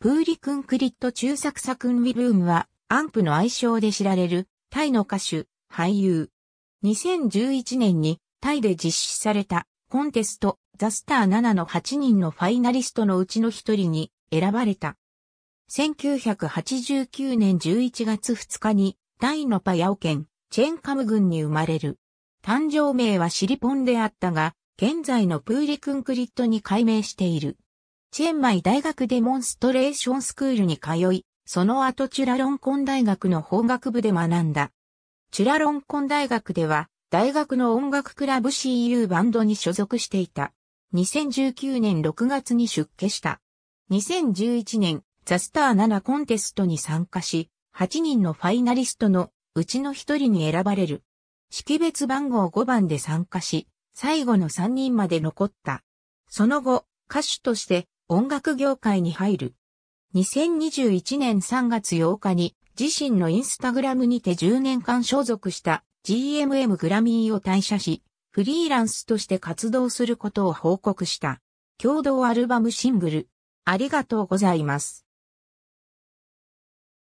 プーリクンクリット中作サクンウィルームは、アンプの愛称で知られる、タイの歌手、俳優。2011年に、タイで実施された、コンテスト、ザスター7の8人のファイナリストのうちの一人に、選ばれた。1989年11月2日に、タイのパヤオ県、チェンカム郡に生まれる。誕生名はシリポンであったが、現在のプーリクンクリットに改名している。チェンマイ大学デモンストレーションスクールに通い、その後チュラロンコン大学の法学部で学んだ。チュラロンコン大学では、大学の音楽クラブ CU バンドに所属していた。2019年6月に出家した。2011年、ザスター7コンテストに参加し、8人のファイナリストのうちの1人に選ばれる。識別番号5番で参加し、最後の3人まで残った。その後、歌手として音楽業界に入る。2021年3月8日に自身のインスタグラムにて10年間所属した GMM グラミーを退社し、フリーランスとして活動することを報告した。共同アルバムシングル、ありがとうございます。